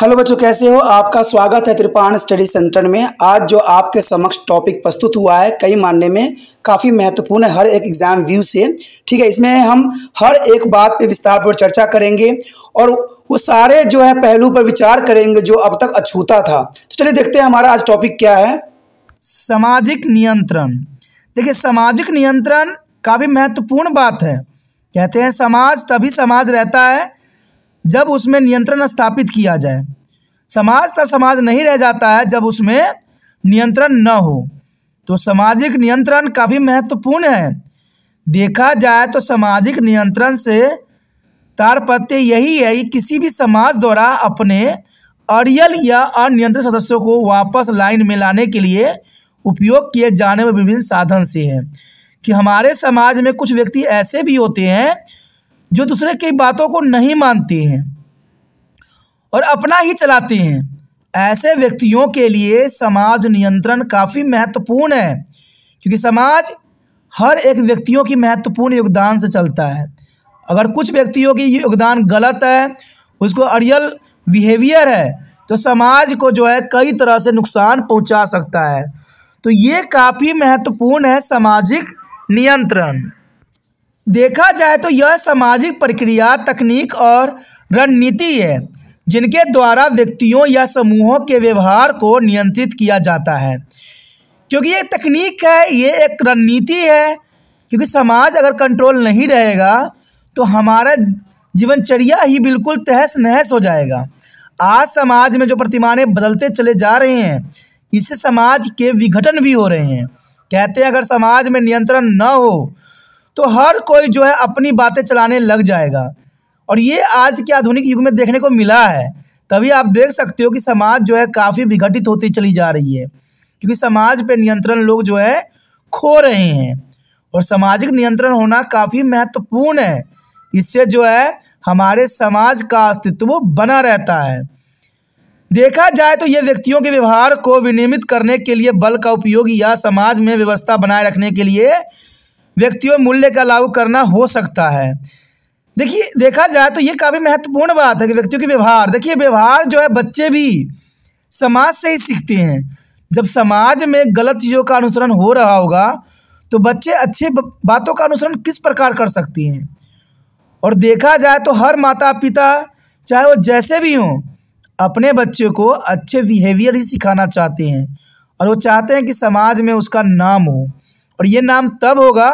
hello बच्चों कैसे हो आपका स्वागत है त्रिपाण स्टडी सेंटर में आज जो आपके समक्ष टॉपिक प्रस्तुत हुआ है कई मानने में काफ़ी महत्वपूर्ण है हर एक एग्ज़ाम व्यू से ठीक है इसमें हम हर एक बात पे विस्तार पर चर्चा करेंगे और वो सारे जो है पहलू पर विचार करेंगे जो अब तक अछूता था तो चलिए देखते हैं हमारा आज टॉपिक क्या है सामाजिक नियंत्रण देखिए सामाजिक नियंत्रण काफ़ी महत्वपूर्ण बात है कहते हैं समाज तभी समाज रहता है जब उसमें नियंत्रण स्थापित किया जाए समाज तब समाज नहीं रह जाता है जब उसमें नियंत्रण न हो तो सामाजिक नियंत्रण काफ़ी महत्वपूर्ण है देखा जाए तो सामाजिक नियंत्रण से तारपत्य यही है कि किसी भी समाज द्वारा अपने अड़ियल या अनियंत्रित सदस्यों को वापस लाइन में लाने के लिए उपयोग किए जाने में विभिन्न साधन से है कि हमारे समाज में कुछ व्यक्ति ऐसे भी होते हैं जो दूसरे की बातों को नहीं मानती हैं और अपना ही चलाती हैं ऐसे व्यक्तियों के लिए समाज नियंत्रण काफ़ी महत्वपूर्ण है क्योंकि समाज हर एक व्यक्तियों की महत्वपूर्ण योगदान से चलता है अगर कुछ व्यक्तियों की योगदान गलत है उसको अरियल बिहेवियर है तो समाज को जो है कई तरह से नुकसान पहुंचा सकता है तो ये काफ़ी महत्वपूर्ण है सामाजिक नियंत्रण देखा जाए तो यह सामाजिक प्रक्रिया तकनीक और रणनीति है जिनके द्वारा व्यक्तियों या समूहों के व्यवहार को नियंत्रित किया जाता है क्योंकि ये तकनीक है ये एक रणनीति है क्योंकि समाज अगर कंट्रोल नहीं रहेगा तो हमारा जीवनचर्या ही बिल्कुल तहस नहस हो जाएगा आज समाज में जो प्रतिमानें बदलते चले जा रहे हैं इससे समाज के विघटन भी हो रहे हैं कहते हैं अगर समाज में नियंत्रण न हो तो हर कोई जो है अपनी बातें चलाने लग जाएगा और ये आज के आधुनिक युग में देखने को मिला है तभी आप देख सकते हो कि समाज जो है काफ़ी विघटित होती चली जा रही है क्योंकि समाज पर नियंत्रण लोग जो है खो रहे हैं और सामाजिक नियंत्रण होना काफ़ी महत्वपूर्ण है इससे जो है हमारे समाज का अस्तित्व बना रहता है देखा जाए तो ये व्यक्तियों के व्यवहार को विनियमित करने के लिए बल का उपयोग या समाज में व्यवस्था बनाए रखने के लिए व्यक्तियों मूल्य का लागू करना हो सकता है देखिए देखा जाए तो ये काफ़ी महत्वपूर्ण बात है कि व्यक्तियों के व्यवहार देखिए व्यवहार जो है बच्चे भी समाज से ही सीखते हैं जब समाज में गलत चीज़ों का अनुसरण हो रहा होगा तो बच्चे अच्छे बातों का अनुसरण किस प्रकार कर सकते हैं और देखा जाए तो हर माता पिता चाहे वो जैसे भी हों अपने बच्चे को अच्छे बिहेवियर ही सिखाना चाहते हैं और वो चाहते हैं कि समाज में उसका नाम हो और ये नाम तब होगा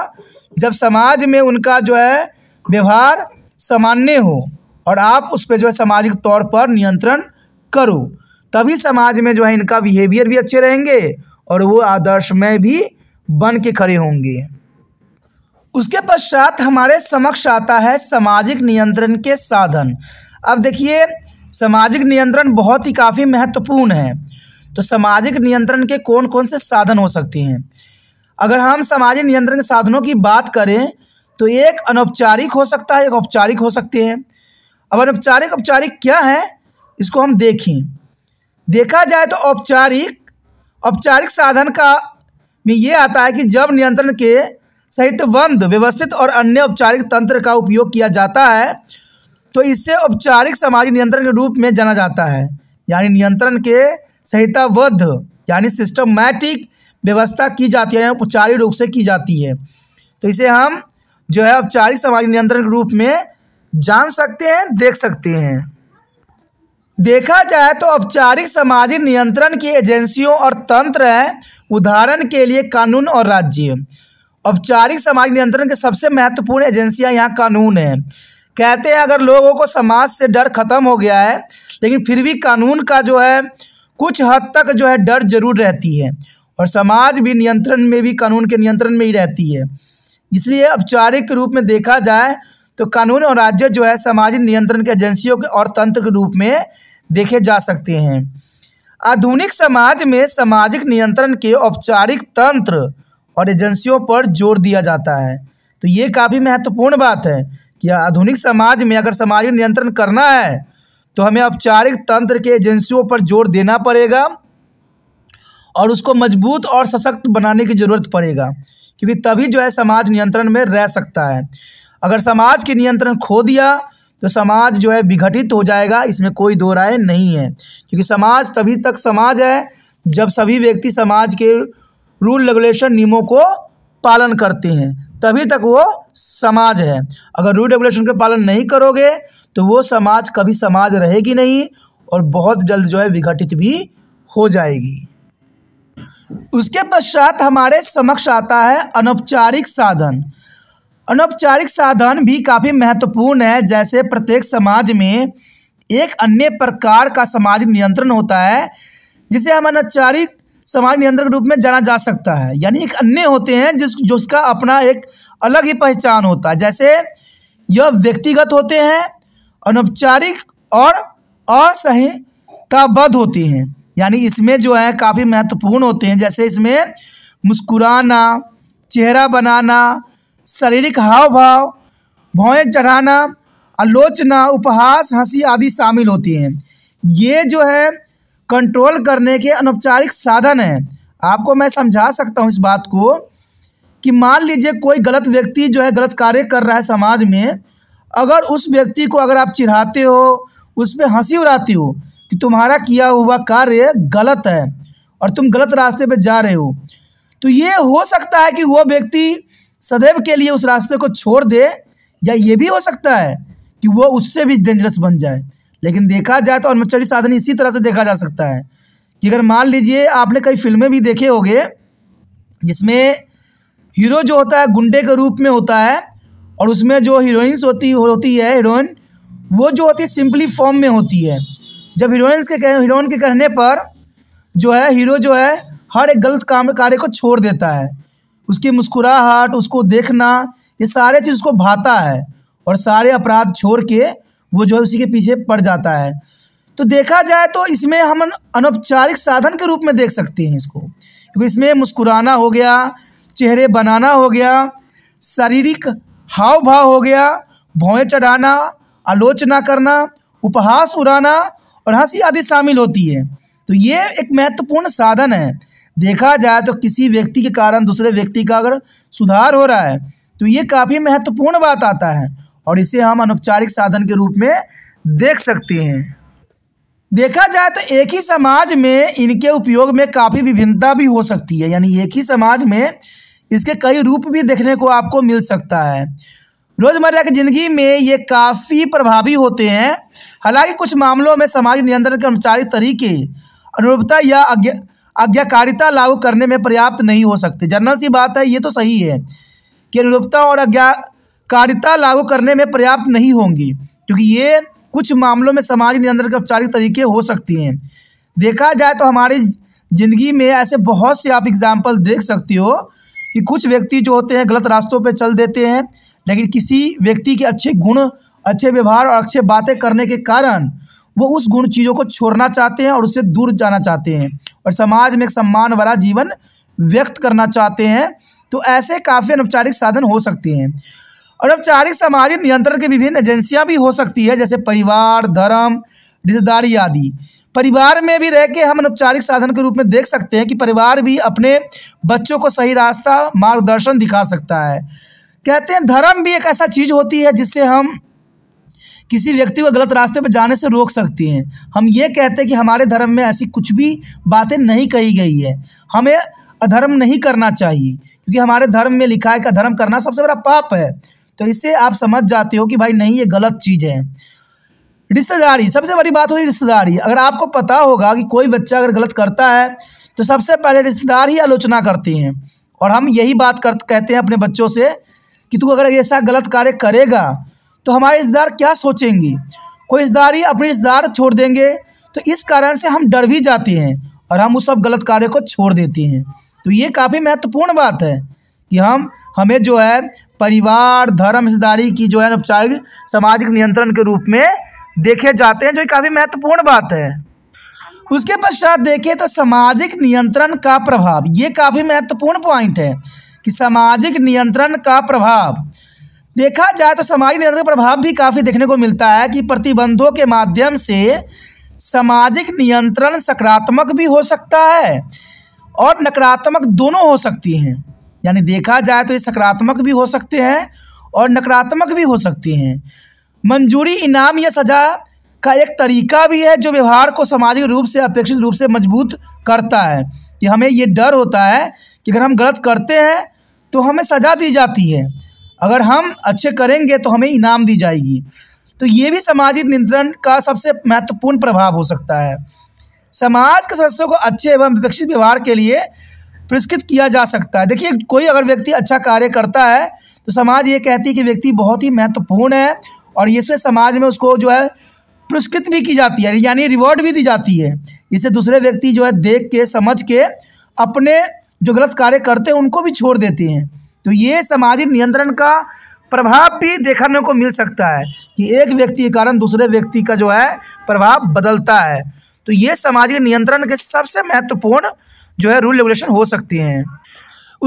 जब समाज में उनका जो है व्यवहार सामान्य हो और आप उस पर जो है सामाजिक तौर पर नियंत्रण करो तभी समाज में जो है इनका बिहेवियर भी अच्छे रहेंगे और वो आदर्श में भी बन के खड़े होंगे उसके पश्चात हमारे समक्ष आता है सामाजिक नियंत्रण के साधन अब देखिए सामाजिक नियंत्रण बहुत ही काफ़ी महत्वपूर्ण है तो सामाजिक नियंत्रण के कौन कौन से साधन हो सकते हैं अगर हम सामाजिक नियंत्रण के साधनों की बात करें तो एक अनौपचारिक हो सकता है एक औपचारिक हो सकते हैं अब अनौपचारिक औपचारिक क्या है इसको हम देखें देखा जाए तो औपचारिक औपचारिक साधन का में ये आता है कि जब नियंत्रण के सहितबंध व्यवस्थित और अन्य औपचारिक तंत्र का उपयोग किया जाता है तो इससे औपचारिक सामाजिक नियंत्रण के रूप में जाना जाता है यानी नियंत्रण के संहिताबद्ध यानी सिस्टमैटिक व्यवस्था की जाती है औपचारिक रूप से की जाती है तो इसे हम जो है औपचारिक सामाजिक नियंत्रण के रूप में जान सकते हैं देख सकते हैं देखा जाए तो औपचारिक सामाजिक नियंत्रण की एजेंसियों और तंत्र हैं उदाहरण के लिए कानून और राज्य औपचारिक सामाजिक नियंत्रण के सबसे महत्वपूर्ण एजेंसियां यहाँ कानून हैं कहते हैं अगर लोगों को समाज से डर खत्म हो गया है लेकिन फिर भी कानून का जो है कुछ हद तक जो है डर जरूर रहती है और समाज भी नियंत्रण में भी कानून के नियंत्रण में ही रहती है इसलिए औपचारिक रूप में देखा जाए तो कानून और राज्य जो है सामाजिक नियंत्रण के एजेंसियों के और तंत्र के रूप में देखे जा सकते हैं आधुनिक समाज में सामाजिक नियंत्रण के औपचारिक तंत्र और एजेंसियों पर जोर दिया जाता है तो ये काफ़ी महत्वपूर्ण बात है कि आधुनिक समाज में अगर सामाजिक नियंत्रण करना है तो हमें औपचारिक तंत्र के एजेंसियों पर जोर देना पड़ेगा और उसको मजबूत और सशक्त बनाने की ज़रूरत पड़ेगा क्योंकि तभी जो है समाज नियंत्रण में रह सकता है अगर समाज के नियंत्रण खो दिया तो समाज जो है विघटित हो जाएगा इसमें कोई दो राय नहीं है क्योंकि समाज तभी तक समाज है जब सभी व्यक्ति समाज के रूल रेगुलेशन नियमों को पालन करते हैं तभी तक वो समाज है अगर रूल रेगुलेशन का पालन नहीं करोगे तो वो समाज कभी समाज रहेगी नहीं और बहुत जल्द जो है विघटित भी हो जाएगी उसके पश्चात हमारे समक्ष आता है अनौपचारिक साधन अनौपचारिक साधन भी काफ़ी महत्वपूर्ण है जैसे प्रत्येक समाज में एक अन्य प्रकार का सामाजिक नियंत्रण होता है जिसे हम अनौपचारिक समाज नियंत्रण के रूप में जाना जा सकता है यानी एक अन्य होते हैं जिस जिसका अपना एक अलग ही पहचान होता है जैसे यह व्यक्तिगत होते हैं अनौपचारिक और असहताबद्ध होती हैं यानी इसमें जो है काफ़ी महत्वपूर्ण होते हैं जैसे इसमें मुस्कुराना चेहरा बनाना शारीरिक हाव भाव भौएँ चढ़ाना आलोचना उपहास हंसी आदि शामिल होती हैं ये जो है कंट्रोल करने के अनौपचारिक साधन हैं आपको मैं समझा सकता हूँ इस बात को कि मान लीजिए कोई गलत व्यक्ति जो है गलत कार्य कर रहा है समाज में अगर उस व्यक्ति को अगर आप चिढ़ाते हो उस पर हंसी उड़ाते हो कि तुम्हारा किया हुआ कार्य गलत है और तुम गलत रास्ते पर जा रहे हो तो ये हो सकता है कि वह व्यक्ति सदैव के लिए उस रास्ते को छोड़ दे या ये भी हो सकता है कि वो उससे भी डेंजरस बन जाए लेकिन देखा जाए तो अनुचरी साधन इसी तरह से देखा जा सकता है कि अगर मान लीजिए आपने कई फिल्में भी देखे होंगे जिसमें हीरो जो होता है गुंडे के रूप में होता है और उसमें जो हीरोइंस होती होती है हीरोइन वो जो होती है सिंपली फॉर्म में होती है जब हीरोइंस के हीरोइन के कहने पर जो है हीरो जो है हर एक गलत काम कार्य को छोड़ देता है उसकी मुस्कुराहट उसको देखना ये सारे चीज़ उसको भाता है और सारे अपराध छोड़ के वो जो है उसी के पीछे पड़ जाता है तो देखा जाए तो इसमें हम अनौपचारिक साधन के रूप में देख सकते हैं इसको क्योंकि इसमें मुस्कुराना हो गया चेहरे बनाना हो गया शारीरिक हाव भाव हो गया भौएँ चढ़ाना आलोचना करना उपहास उड़ाना और हंसी आदि शामिल होती है तो ये एक महत्वपूर्ण साधन है देखा जाए तो किसी व्यक्ति के कारण दूसरे व्यक्ति का अगर सुधार हो रहा है तो ये काफ़ी महत्वपूर्ण बात आता है और इसे हम अनौपचारिक साधन के रूप में देख सकते हैं देखा जाए तो एक ही समाज में इनके उपयोग में काफ़ी विभिन्नता भी हो सकती है यानी एक ही समाज में इसके कई रूप भी देखने को आपको मिल सकता है रोज़मर्रा की ज़िंदगी में ये काफ़ी प्रभावी होते हैं हालांकि कुछ मामलों में समाज नियंत्रण कर्मचारी तरीके अनुरूपता या आज्ञाकारिता लागू करने में पर्याप्त नहीं हो सकते जनरल सी बात है ये तो सही है कि अनुरूपता और आज्ञाकारिता लागू करने में पर्याप्त नहीं होंगी क्योंकि ये कुछ मामलों में समाज नियंत्रण के औपचारिक तरीके हो सकती हैं देखा जाए तो हमारी ज़िंदगी में ऐसे बहुत से आप एग्ज़ाम्पल देख सकती हो कि कुछ व्यक्ति जो होते हैं गलत रास्तों पर चल देते हैं लेकिन किसी व्यक्ति के अच्छे गुण अच्छे व्यवहार और अच्छे बातें करने के कारण वो उस गुण चीज़ों को छोड़ना चाहते हैं और उससे दूर जाना चाहते हैं और समाज में एक सम्मान वाला जीवन व्यक्त करना चाहते हैं तो ऐसे काफ़ी अनौपचारिक साधन हो सकते हैं अनौपचारिक सामाजिक नियंत्रण की विभिन्न एजेंसियाँ भी हो सकती है जैसे परिवार धर्म रिश्तेदारी आदि परिवार में भी रह के हम अनौपचारिक साधन के रूप में देख सकते हैं कि परिवार भी अपने बच्चों को सही रास्ता मार्गदर्शन दिखा सकता है कहते हैं धर्म भी एक ऐसा चीज़ होती है जिससे हम किसी व्यक्ति को गलत रास्ते पर जाने से रोक सकती हैं हम ये कहते हैं कि हमारे धर्म में ऐसी कुछ भी बातें नहीं कही गई है हमें अधर्म नहीं करना चाहिए क्योंकि हमारे धर्म में लिखा है कि अधर्म करना सबसे बड़ा पाप है तो इससे आप समझ जाते हो कि भाई नहीं ये गलत चीज़ है रिश्तेदारी सबसे बड़ी बात होती है रिश्तेदारी अगर आपको पता होगा कि कोई बच्चा अगर गलत करता है तो सबसे पहले रिश्तेदार ही आलोचना करते हैं और हम यही बात कर कहते हैं अपने बच्चों से कि तू अगर ऐसा गलत कार्य करेगा तो हमारे रिश्तेदार क्या सोचेंगे कोई रिश्तेदार ही अपने रिश्तेदार छोड़ देंगे तो इस कारण से हम डर भी जाते हैं और हम उस सब गलत कार्य को छोड़ देते हैं तो ये काफ़ी महत्वपूर्ण बात है कि हम हमें जो है परिवार धर्म रिश्तेदारी की जो है औपचारिक सामाजिक नियंत्रण के रूप में देखे जाते हैं जो काफ़ी महत्वपूर्ण बात है उसके पश्चात देखें तो सामाजिक नियंत्रण का प्रभाव ये काफ़ी महत्वपूर्ण पॉइंट है कि सामाजिक नियंत्रण का प्रभाव देखा जाए तो सामाजिक नियंत्रण का प्रभाव भी काफ़ी देखने को मिलता है कि प्रतिबंधों के माध्यम से सामाजिक नियंत्रण सकारात्मक भी हो सकता है और नकारात्मक दोनों हो सकती हैं यानी देखा जाए तो ये सकारात्मक भी हो सकते हैं और नकारात्मक भी हो सकती हैं मंजूरी इनाम या सज़ा का एक तरीका भी है जो व्यवहार को सामाजिक रूप से अपेक्षित रूप से मजबूत करता है कि हमें ये डर होता है कि अगर हम गलत करते हैं तो हमें सज़ा दी जाती है अगर हम अच्छे करेंगे तो हमें इनाम दी जाएगी तो ये भी सामाजिक नियंत्रण का सबसे महत्वपूर्ण प्रभाव हो सकता है समाज के सदस्यों को अच्छे एवं विकसित व्यवहार के लिए पुरस्कृत किया जा सकता है देखिए कोई अगर व्यक्ति अच्छा कार्य करता है तो समाज ये कहती है कि व्यक्ति बहुत ही महत्वपूर्ण है और इससे समाज में उसको जो है पुरस्कृत भी की जाती है यानी रिवॉर्ड भी दी जाती है इसे दूसरे व्यक्ति जो है देख के समझ के अपने जो गलत कार्य करते हैं उनको भी छोड़ देते हैं तो ये सामाजिक नियंत्रण का प्रभाव भी देखने को मिल सकता है कि एक व्यक्ति के कारण दूसरे व्यक्ति का जो है प्रभाव बदलता है तो ये सामाजिक नियंत्रण के सबसे महत्वपूर्ण जो है रूल रेगुलेशन हो सकती हैं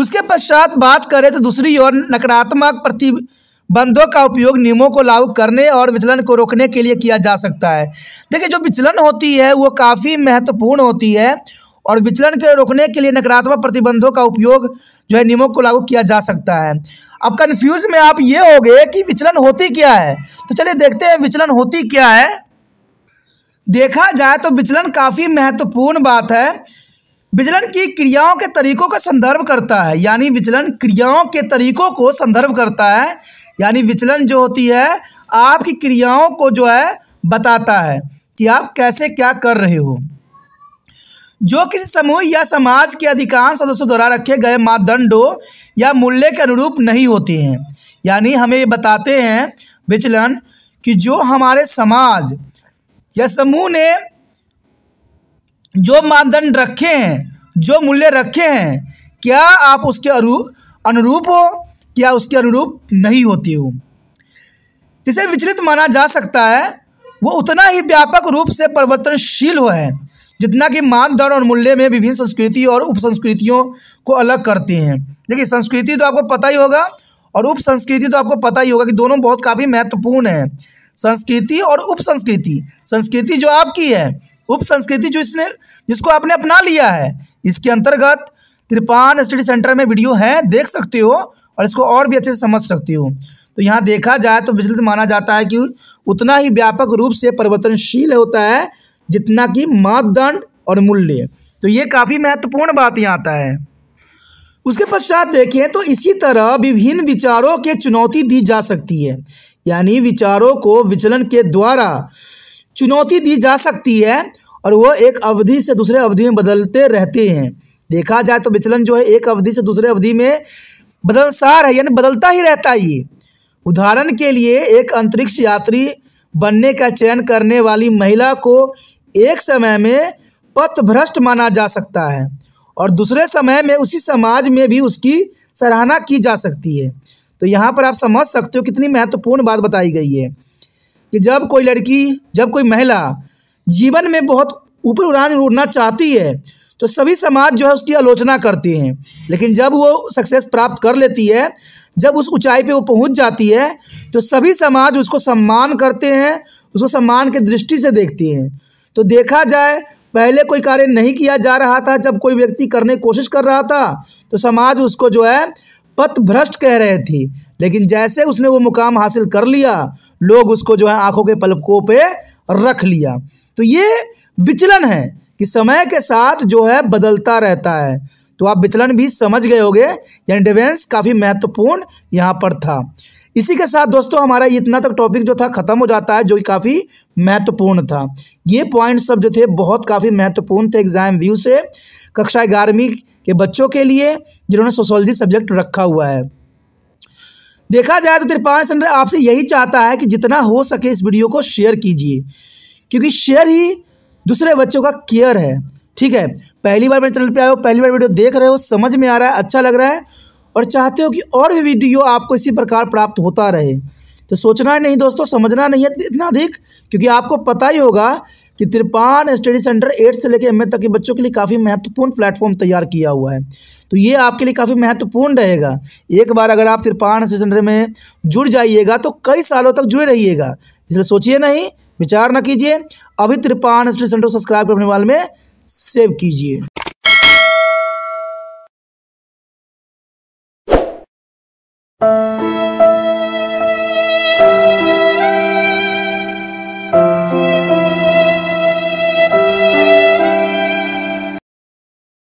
उसके पश्चात बात करें तो दूसरी ओर नकारात्मक प्रतिबंधों का उपयोग नियमों को लागू करने और विचलन को रोकने के लिए किया जा सकता है देखिए जो विचलन होती है वो काफ़ी महत्वपूर्ण होती है और विचलन के रोकने के लिए नकारात्मक प्रतिबंधों का उपयोग जो है नियमों को लागू किया जा सकता है अब कन्फ्यूज में आप ये हो गए कि विचलन होती क्या है तो चलिए देखते हैं विचलन होती क्या है देखा जाए तो विचलन काफ़ी महत्वपूर्ण बात है विचलन की क्रियाओं के तरीकों का संदर्भ करता है यानी विचलन क्रियाओं के तरीकों को संदर्भ करता है यानी विचलन जो होती है आपकी क्रियाओं को जो है बताता है कि आप कैसे क्या कर रहे हो जो किसी समूह या समाज के अधिकांश सदस्यों द्वारा रखे गए मापदंडों या मूल्य के अनुरूप नहीं होते हैं यानी हमें ये बताते हैं विचलन कि जो हमारे समाज या समूह ने जो मानदंड रखे हैं जो मूल्य रखे हैं क्या आप उसके अनुरूप हो क्या उसके अनुरूप नहीं होते हो जिसे विचलित माना जा सकता है वो उतना ही व्यापक रूप से परिवर्तनशील हो है जितना कि मानदंड और मूल्य में विभिन्न संस्कृति और उप संस्कृतियों को अलग करते हैं देखिए संस्कृति तो आपको पता ही होगा और उप संस्कृति तो आपको पता ही होगा कि दोनों बहुत काफ़ी महत्वपूर्ण है संस्कृति और उप संस्कृति संस्कृति जो आपकी है उप संस्कृति जो इसने जिसको आपने अपना लिया है इसके अंतर्गत त्रिपान स्टडी सेंटर में वीडियो है देख सकते हो और इसको और भी अच्छे से समझ सकते हो तो यहाँ देखा जाए तो विचलित माना जाता है कि उतना ही व्यापक रूप से परिवर्तनशील होता है जितना कि मापदंड और मूल्य तो ये काफ़ी महत्वपूर्ण बात यहाँ आता है उसके पश्चात देखें तो इसी तरह विभिन्न विचारों के चुनौती दी जा सकती है यानी विचारों को विचलन के द्वारा चुनौती दी जा सकती है और वह एक अवधि से दूसरे अवधि में बदलते रहते हैं देखा जाए तो विचलन जो है एक अवधि से दूसरे अवधि में बदलसार है यानी बदलता ही रहता है ये उदाहरण के लिए एक अंतरिक्ष यात्री बनने का चयन करने वाली महिला को एक समय में पथ भ्रष्ट माना जा सकता है और दूसरे समय में उसी समाज में भी उसकी सराहना की जा सकती है तो यहाँ पर आप समझ सकते हो कितनी महत्वपूर्ण बात बताई गई है कि जब कोई लड़की जब कोई महिला जीवन में बहुत ऊपर उड़ान उड़ना चाहती है तो सभी समाज जो है उसकी आलोचना करते हैं लेकिन जब वो सक्सेस प्राप्त कर लेती है जब उस ऊंचाई पे वो पहुंच जाती है तो सभी समाज उसको सम्मान करते हैं उसको सम्मान के दृष्टि से देखते हैं तो देखा जाए पहले कोई कार्य नहीं किया जा रहा था जब कोई व्यक्ति करने कोशिश कर रहा था तो समाज उसको जो है पथ भ्रष्ट कह रहे थी लेकिन जैसे उसने वो मुकाम हासिल कर लिया लोग उसको जो है आंखों के पलकों पे रख लिया तो ये विचलन है कि समय के साथ जो है बदलता रहता है तो आप विचलन भी समझ गए होगे यानी डिवेंस काफ़ी महत्वपूर्ण यहाँ पर था इसी के साथ दोस्तों हमारा इतना तक टॉपिक जो था ख़त्म हो जाता है जो कि काफ़ी महत्वपूर्ण था ये पॉइंट सब जो थे बहुत काफ़ी महत्वपूर्ण थे एग्ज़ाम व्यू से कक्षा ग्यारहवीं के बच्चों के लिए जिन्होंने सोशोलॉजी सब्जेक्ट रखा हुआ है देखा जाए तो त्रिपान चंद्र आपसे यही चाहता है कि जितना हो सके इस वीडियो को शेयर कीजिए क्योंकि शेयर ही दूसरे बच्चों का केयर है ठीक है पहली बार मेरे चैनल पे आए हो पहली बार वीडियो देख रहे हो समझ में आ रहा है अच्छा लग रहा है और चाहते हो कि और भी वीडियो आपको इसी प्रकार प्राप्त होता रहे तो सोचना नहीं दोस्तों समझना नहीं है इतना अधिक क्योंकि आपको पता ही होगा कि त्रिपान स्टडी सेंटर एट्थ से लेकर एम तक के बच्चों के लिए काफ़ी महत्वपूर्ण प्लेटफॉर्म तैयार किया हुआ है तो ये आपके लिए काफ़ी महत्वपूर्ण रहेगा एक बार अगर आप त्रिपान स्टडी सेंटर में जुड़ जाइएगा तो कई सालों तक जुड़े रहिएगा इसलिए सोचिए नहीं विचार ना कीजिए अभी त्रिपान स्टडी सेंटर सब्सक्राइब करने वाले में सेव कीजिए